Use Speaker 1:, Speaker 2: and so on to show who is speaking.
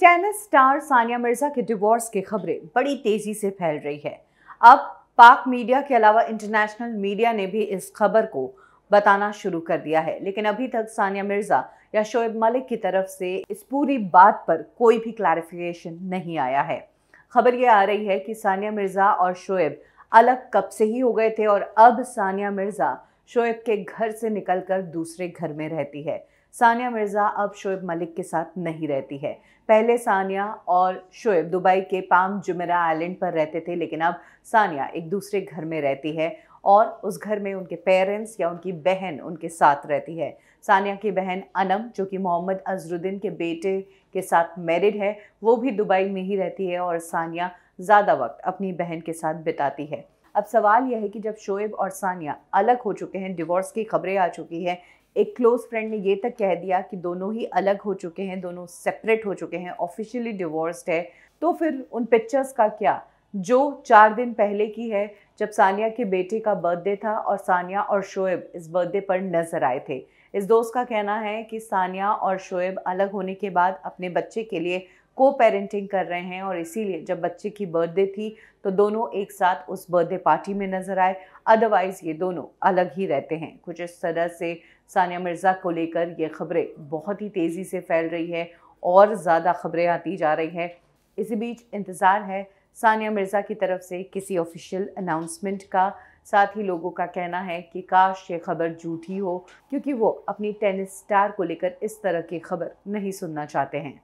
Speaker 1: tennis star Sania Mirza के divorce की खबरें बड़ी तेजी से फैल रही है अब पाक मीडिया के अलावा इंटरनेशनल मीडिया ने भी इस खबर को बताना शुरू कर दिया है लेकिन अभी तक सानिया मिर्जा या शोएब मलिक की तरफ से इस पूरी बात पर कोई भी क्लैरिफिकेशन नहीं आया है खबर ये आ रही है कि सानिया मिर्जा और शोएब अलग कब से ही हो गए थे और अब सानिया मिर्जा शोएब के घर से निकलकर दूसरे घर में रहती है सानिया मिर्ज़ा अब शोएब मलिक के साथ नहीं रहती है पहले सानिया और शोएब दुबई के पाम जुमेरा आइलैंड पर रहते थे लेकिन अब सानिया एक दूसरे घर में रहती है और उस घर में उनके पेरेंट्स या उनकी बहन उनके साथ रहती है सानिया की बहन अनम जो कि मोहम्मद अजरुद्दीन के बेटे के साथ मैरिड है वो भी दुबई में ही रहती है और सानिया ज़्यादा वक्त अपनी बहन के साथ बिताती है अब सवाल यह है कि जब शोएब और सानिया अलग हो चुके हैं डिवोर्स की खबरें आ चुकी हैं एक क्लोज फ्रेंड ने ये तक कह दिया कि दोनों ही अलग हो चुके हैं दोनों सेपरेट हो चुके हैं ऑफिशियली डिवोर्स्ड है तो फिर उन पिक्चर्स का क्या जो चार दिन पहले की है जब सानिया के बेटे का बर्थडे था और सानिया और शोएब इस बर्थडे पर नजर आए थे इस दोस्त का कहना है कि सानिया और शोएब अलग होने के बाद अपने बच्चे के लिए को पेरेंटिंग कर रहे हैं और इसीलिए जब बच्चे की बर्थडे थी तो दोनों एक साथ उस बर्थडे पार्टी में नजर आए अदरवाइज़ ये दोनों अलग ही रहते हैं कुछ इस तरह से सानिया मिर्ज़ा को लेकर ये खबरें बहुत ही तेज़ी से फैल रही है और ज़्यादा खबरें आती जा रही हैं इसी बीच इंतज़ार है सानिया मिर्ज़ा की तरफ से किसी ऑफिशियल अनाउंसमेंट का साथ ही लोगों का कहना है कि काश ये खबर झूठी हो क्योंकि वो अपनी टेनिस स्टार को लेकर इस तरह की खबर नहीं सुनना चाहते हैं